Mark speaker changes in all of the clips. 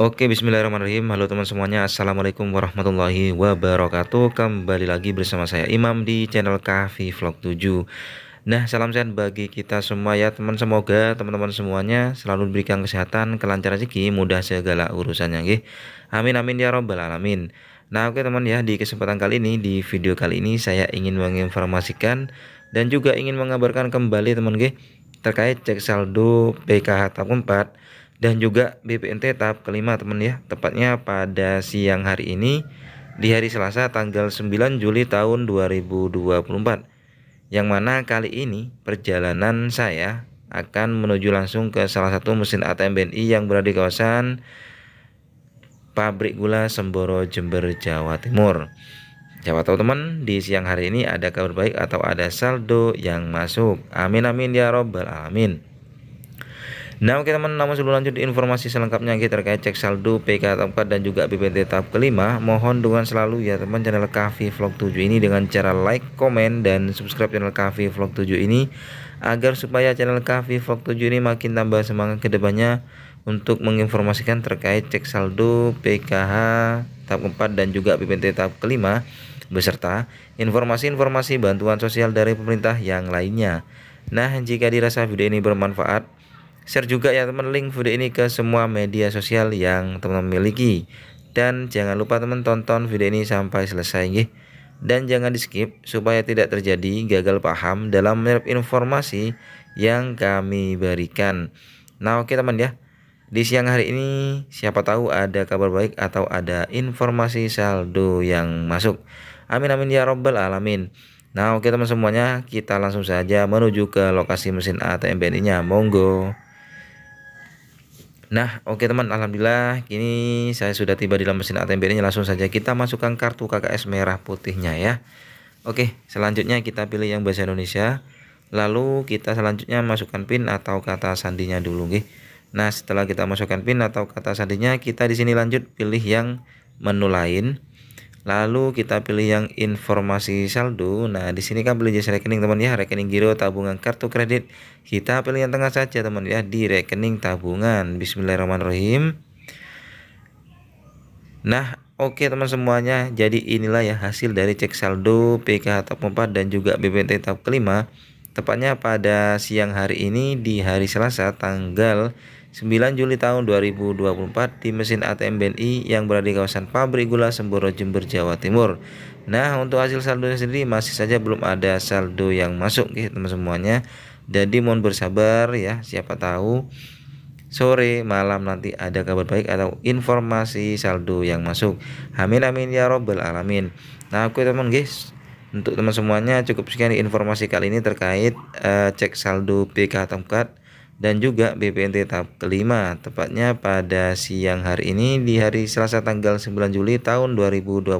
Speaker 1: Oke bismillahirrahmanirrahim Halo teman semuanya Assalamualaikum warahmatullahi wabarakatuh Kembali lagi bersama saya Imam di channel Kahfi Vlog 7 Nah salam sehat bagi kita semua ya teman Semoga teman-teman semuanya selalu diberikan kesehatan Kelancaran rezeki mudah segala urusannya gih. Amin amin ya robbal alamin Nah oke teman ya di kesempatan kali ini di video kali ini saya ingin menginformasikan Dan juga ingin mengabarkan kembali teman teman terkait cek saldo PKH tahun 4 dan juga BPNT tahap kelima teman ya tepatnya pada siang hari ini di hari Selasa tanggal 9 Juli tahun 2024 yang mana kali ini perjalanan saya akan menuju langsung ke salah satu mesin ATM BNI yang berada di kawasan pabrik gula Semboro Jember Jawa Timur Jawa tahu teman di siang hari ini ada kabar baik atau ada saldo yang masuk Amin amin ya robbal alamin Nah oke teman, namun sebelum lanjut informasi selengkapnya kita terkait cek saldo PK tahap 4 dan juga BPT tahap kelima Mohon dukungan selalu ya teman channel Kavi Vlog 7 ini dengan cara like, komen, dan subscribe channel Kavi Vlog 7 ini Agar supaya channel Kavi Vlog 7 ini makin tambah semangat kedepannya Untuk menginformasikan terkait cek saldo PKH tahap 4 dan juga BPT tahap kelima Beserta informasi-informasi bantuan sosial dari pemerintah yang lainnya Nah jika dirasa video ini bermanfaat Share juga ya teman link video ini ke semua media sosial yang teman-teman miliki. Dan jangan lupa teman tonton video ini sampai selesai ya Dan jangan di skip supaya tidak terjadi gagal paham dalam menyerap informasi yang kami berikan. Nah oke okay, teman ya. Di siang hari ini siapa tahu ada kabar baik atau ada informasi saldo yang masuk. Amin amin ya robbal alamin. Nah oke teman semuanya kita langsung saja menuju ke lokasi mesin ATM BNI nya. Monggo. Nah, oke teman, alhamdulillah kini saya sudah tiba di dalam mesin ATM BRI langsung saja kita masukkan kartu KKS merah putihnya ya. Oke, selanjutnya kita pilih yang bahasa Indonesia. Lalu kita selanjutnya masukkan PIN atau kata sandinya dulu nih Nah, setelah kita masukkan PIN atau kata sandinya, kita di sini lanjut pilih yang menu lain. Lalu kita pilih yang informasi saldo. Nah, di sini kan beli jasa rekening teman ya, rekening giro, tabungan, kartu kredit. Kita pilih yang tengah saja teman ya di rekening tabungan. Bismillahirrahmanirrahim. Nah, oke teman semuanya. Jadi inilah ya hasil dari cek saldo PKH tahap 4 dan juga BPNT tahap kelima. Tepatnya pada siang hari ini di hari Selasa tanggal 9 Juli tahun 2024 di mesin ATM BNI yang berada di kawasan pabrik gula Semboro Jember Jawa Timur. Nah, untuk hasil saldo sendiri masih saja belum ada saldo yang masuk ya gitu, teman semuanya. Jadi mohon bersabar ya, siapa tahu sore malam nanti ada kabar baik atau informasi saldo yang masuk. Amin amin ya robbal alamin. Nah, oke teman guys, untuk teman semuanya cukup sekian informasi kali ini terkait uh, cek saldo PK Tomcat dan juga BPNT tahap kelima tepatnya pada siang hari ini di hari Selasa tanggal 9 Juli tahun 2024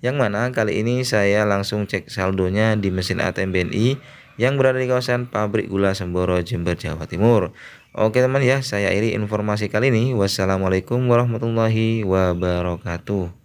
Speaker 1: yang mana kali ini saya langsung cek saldonya di mesin ATM BNI yang berada di kawasan pabrik gula Semboro Jember Jawa Timur. Oke teman ya, saya iri informasi kali ini. Wassalamualaikum warahmatullahi wabarakatuh.